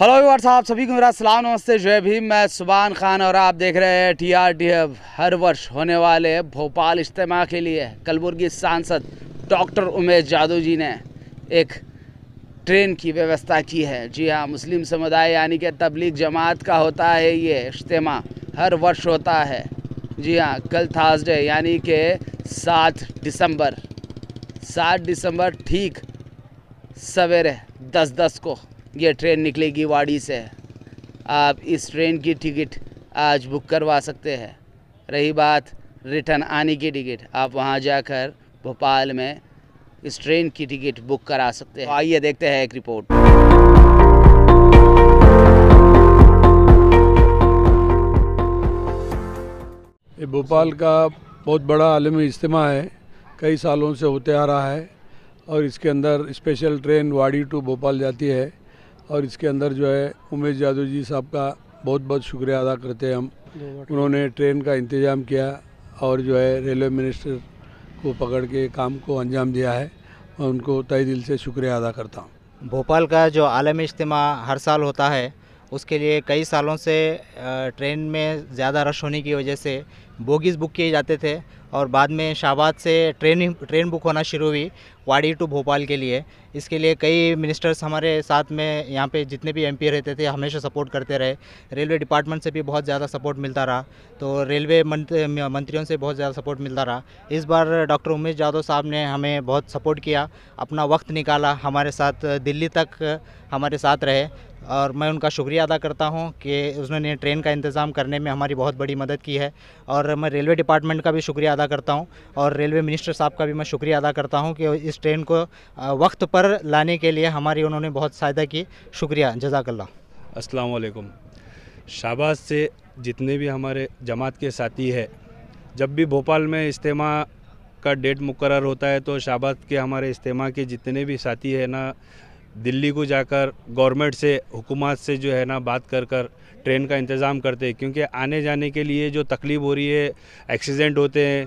hello viewer साहब सभी को मेरा सलाम नमस्ते जय भीम मैं सुबान खान और आप देख रहे हैं टी आर टी एफ हर वर्ष होने वाले भोपाल इज्तम के लिए कलबुर्गी सांसद डॉक्टर उमेश जादव जी ने एक ट्रेन की व्यवस्था की है जी हाँ मुस्लिम समुदाय यानी कि तबलीग जमात का होता है ये इज्तम हर वर्ष होता है जी हाँ कल थर्सडे यानी कि सात दिसंबर सात दिसंबर ठीक सवेरे दस दस को ये ट्रेन निकलेगी वाड़ी से आप इस ट्रेन की टिकट आज बुक करवा सकते हैं रही बात रिटर्न आने की टिकट आप वहाँ जाकर भोपाल में इस ट्रेन की टिकट बुक करा सकते हैं आइए देखते हैं एक रिपोर्ट ये भोपाल का बहुत बड़ा आलमी इज्तम है कई सालों से होते आ रहा है और इसके अंदर special train Wadi to Bhopal जाती है और इसके अंदर जो है उमेश यादव जी साहब का बहुत बहुत शुक्रिया अदा करते हैं हम उन्होंने ट्रेन का इंतज़ाम किया और जो है रेलवे मिनिस्टर को पकड़ के काम को अंजाम दिया है मैं उनको तय दिल से शुक्रिया अदा करता हूँ भोपाल का जो आलमी इज्तम हर साल होता है उसके लिए कई सालों से ट्रेन में ज़्यादा रश होने की वजह से बोगीज़ बुक किए जाते थे और बाद में शाहबाद से ट्रेन ट्रेन बुक होना शुरू हुई वाड़ी टू भोपाल के लिए इसके लिए कई मिनिस्टर्स हमारे साथ में यहाँ पे जितने भी एमपी रहते थे हमेशा सपोर्ट करते रहे रेलवे डिपार्टमेंट से भी बहुत ज़्यादा सपोर्ट मिलता रहा तो रेलवे मंत्रियों से बहुत ज़्यादा सपोर्ट मिलता रहा इस बार डॉक्टर उमेश यादव साहब ने हमें बहुत सपोर्ट किया अपना वक्त निकाला हमारे साथ दिल्ली तक हमारे साथ रहे और मैं उनका शुक्रिया अदा करता हूं कि उन्होंने ट्रेन का इंतज़ाम करने में हमारी बहुत बड़ी मदद की है और मैं रेलवे डिपार्टमेंट का भी शुक्रिया अदा करता हूं और रेलवे मिनिस्टर साहब का भी मैं शुक्रिया अदा करता हूं कि इस ट्रेन को वक्त पर लाने के लिए हमारी उन्होंने बहुत सहायता की शुक्रिया जजाकल्ला असलकुम शाबाज से जितने भी हमारे जमात के साथी है जब भी भोपाल में इज्तम का डेट मुकर होता है तो शाबाद के हमारे इज्तम के जितने भी साथी है ना दिल्ली को जाकर गवर्नमेंट से हुकूमत से जो है ना बात कर कर ट्रेन का इंतज़ाम करते हैं क्योंकि आने जाने के लिए जो तकलीफ़ हो रही है एक्सीडेंट होते हैं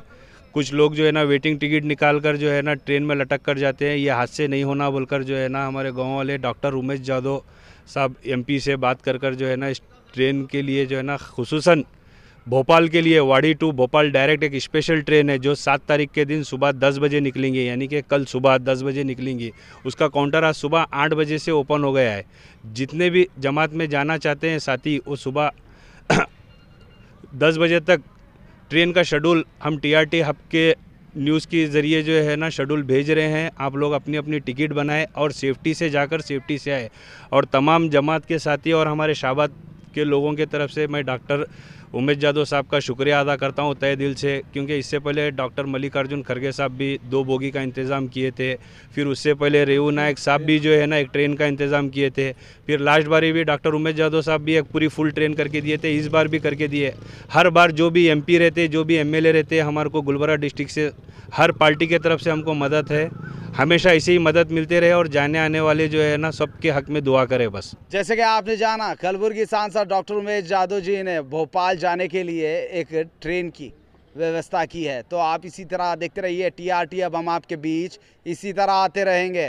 कुछ लोग जो है ना वेटिंग टिकट निकाल कर जो है ना ट्रेन में लटक कर जाते हैं ये हादसे नहीं होना बोलकर जो है ना हमारे गाँव वाले डॉक्टर उमेश जादव साहब एमपी से बात कर कर जो है ना इस ट्रेन के लिए जो है ना खसूस भोपाल के लिए वाड़ी टू भोपाल डायरेक्ट एक स्पेशल ट्रेन है जो सात तारीख के दिन सुबह दस बजे निकलेंगी यानी कि कल सुबह दस बजे निकलेंगी उसका काउंटर आज सुबह आठ बजे से ओपन हो गया है जितने भी जमात में जाना चाहते हैं साथी वो सुबह दस बजे तक ट्रेन का शेड्यूल हम टीआरटी हब के न्यूज़ के ज़रिए जो है ना शेड्यूल भेज रहे हैं आप लोग अपनी अपनी टिकट बनाए और सेफ्टी से जाकर सेफ्टी से आए और तमाम जमात के साथी और हमारे शाबाद के लोगों के तरफ से मैं डॉक्टर उमेश यादव साहब का शुक्रिया अदा करता हूँ तय दिल से क्योंकि इससे पहले डॉक्टर मल्लिकार्जुन खड़गे साहब भी दो बोगी का इंतज़ाम किए थे फिर उससे पहले रेहू नायक साहब भी जो है ना एक ट्रेन का इंतज़ाम किए थे फिर लास्ट बारी भी डॉक्टर उमेश यादव साहब भी एक पूरी फुल ट्रेन करके दिए थे इस बार भी करके दिए हर बार जो भी एम रहते जो भी एम रहते हमारे को गुलबरा डिस्ट्रिक्ट से हर पार्टी के तरफ से हमको मदद है हमेशा इसी ही मदद मिलते रहे और जाने आने वाले जो है ना सबके हक में दुआ करें बस जैसे कि आपने जाना कलबुर्गी सांसद डॉक्टर उमेश जादव जी ने भोपाल जाने के लिए एक ट्रेन की व्यवस्था की है तो आप इसी तरह देखते रहिए टीआरटी अब हम आपके बीच इसी तरह आते रहेंगे